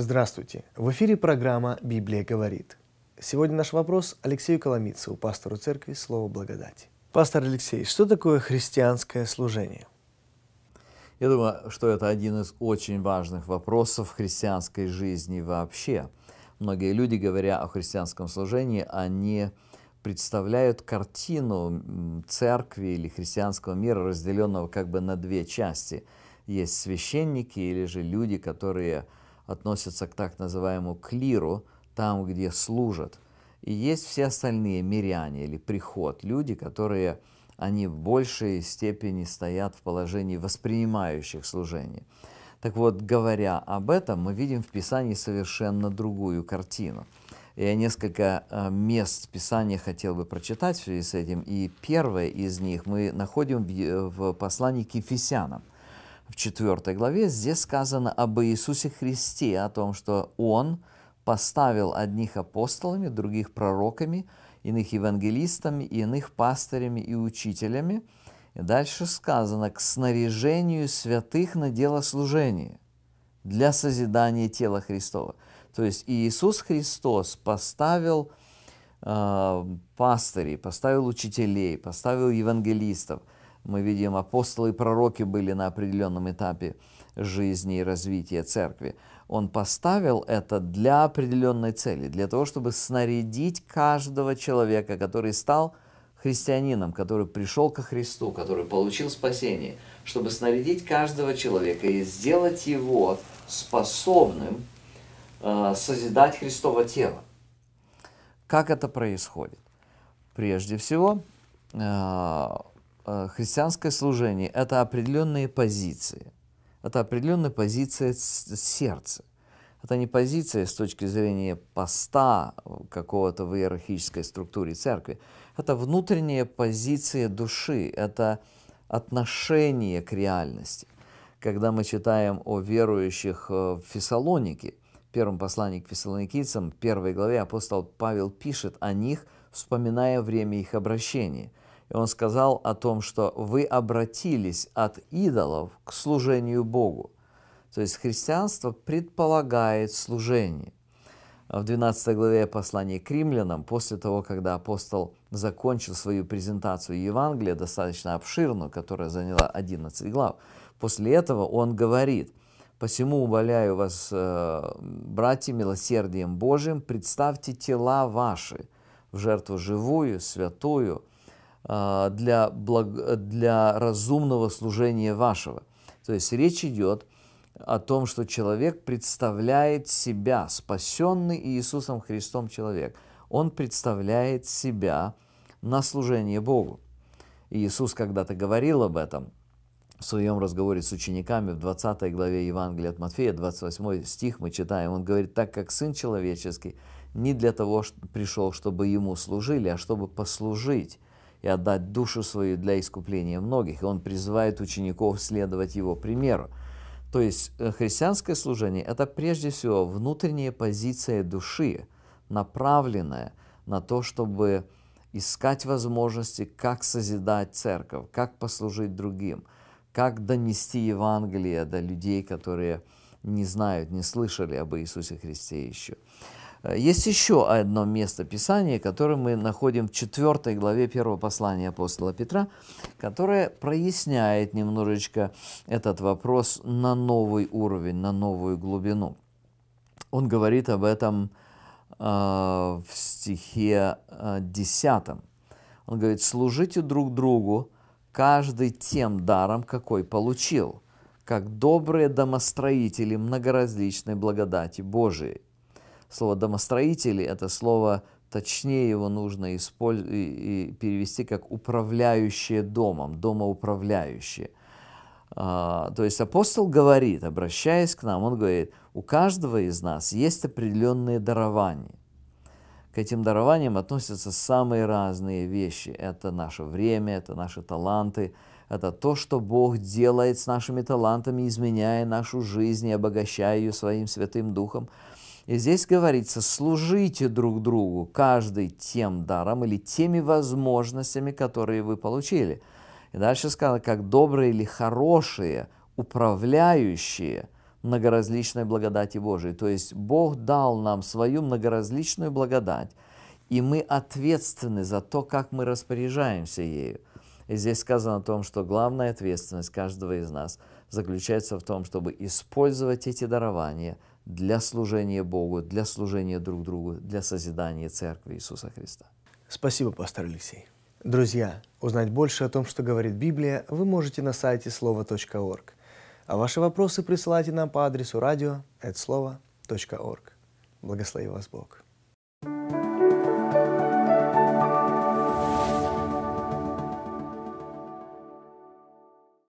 Здравствуйте! В эфире программа «Библия говорит». Сегодня наш вопрос Алексею Коломицеву, пастору церкви «Слово благодати». Пастор Алексей, что такое христианское служение? Я думаю, что это один из очень важных вопросов христианской жизни вообще. Многие люди, говоря о христианском служении, они представляют картину церкви или христианского мира, разделенного как бы на две части. Есть священники или же люди, которые – относятся к так называемому клиру, там, где служат. И есть все остальные миряне или приход, люди, которые они в большей степени стоят в положении воспринимающих служение. Так вот, говоря об этом, мы видим в Писании совершенно другую картину. Я несколько э, мест Писания хотел бы прочитать в связи с этим, и первое из них мы находим в э, послании к Ефесянам – в 4 главе, здесь сказано об Иисусе Христе, о том, что Он поставил одних апостолами, других пророками, иных евангелистами, иных пастырями и учителями. И дальше сказано «к снаряжению святых на дело служения» для созидания тела Христова. То есть Иисус Христос поставил э, пастырей, поставил учителей, поставил евангелистов – мы видим, апостолы и пророки были на определенном этапе жизни и развития церкви. Он поставил это для определенной цели, для того, чтобы снарядить каждого человека, который стал христианином, который пришел ко Христу, который получил спасение, чтобы снарядить каждого человека и сделать его способным э, созидать Христово тело. Как это происходит? Прежде всего, э, Э, христианское служение – это определенные позиции. Это определенная позиция сердца. Это не позиция с точки зрения поста э, какого-то в иерархической структуре церкви. Это внутренняя позиция души, это отношение к реальности. Когда мы читаем о верующих э, в Фессалонике, первом послании к фессалоникийцам, первой главе апостол Павел пишет о них, вспоминая время их обращения – и он сказал о том, что вы обратились от идолов к служению Богу. То есть христианство предполагает служение. В 12 главе послания к римлянам, после того, когда апостол закончил свою презентацию Евангелия, достаточно обширную, которая заняла 11 глав, после этого он говорит, «Посему умоляю вас, э, братья, милосердием Божьим, представьте тела ваши в жертву живую, святую, а, для, благ... для разумного служения вашего. То есть речь идет о том, что человек представляет себя, спасенный Иисусом Христом человек. Он представляет себя на служение Богу. Иисус когда-то говорил об этом в своем разговоре с учениками в 20 главе Евангелия от Матфея, 28 стих мы читаем. Он говорит, так как Сын Человеческий не для того что пришел, чтобы Ему служили, а чтобы послужить и отдать душу свою для искупления многих. И он призывает учеников следовать его примеру. То есть э, христианское служение – это прежде всего внутренняя позиция души, направленная на то, чтобы искать возможности, как созидать церковь, как послужить другим, как донести Евангелие до людей, которые не знают, не слышали об Иисусе Христе еще. Э, есть еще одно место Писания, которое мы находим в 4 главе 1 послания апостола Петра, которое проясняет немножечко этот вопрос на новый уровень, на новую глубину. Он говорит об этом э, в стихе 10. Э, Он говорит, «Служите друг другу, каждый тем даром, какой получил, как добрые домостроители многоразличной благодати Божией». Слово «домостроители» — это слово, точнее его нужно использ... и перевести как «управляющие домом», «домоуправляющие». А, то есть апостол говорит, обращаясь к нам, он говорит, у каждого из нас есть определенные дарования. К этим дарованиям относятся самые разные вещи. Это наше время, это наши таланты, это то, что Бог делает с нашими талантами, изменяя нашу жизнь и обогащая ее своим Святым Духом. И здесь говорится, служите друг другу, каждый тем даром или теми возможностями, которые вы получили. И дальше сказано, как добрые или хорошие, управляющие многоразличной благодати Божией. То есть Бог дал нам свою многоразличную благодать, и мы ответственны за то, как мы распоряжаемся ею. И здесь сказано о том, что главная ответственность каждого из нас заключается в том, чтобы использовать эти дарования – для служения Богу, для служения друг другу, для созидания Церкви Иисуса Христа. Спасибо, пастор Алексей. Друзья, узнать больше о том, что говорит Библия, вы можете на сайте слово.орг, А ваши вопросы присылайте нам по адресу радио.слово.орг. Благослови вас Бог.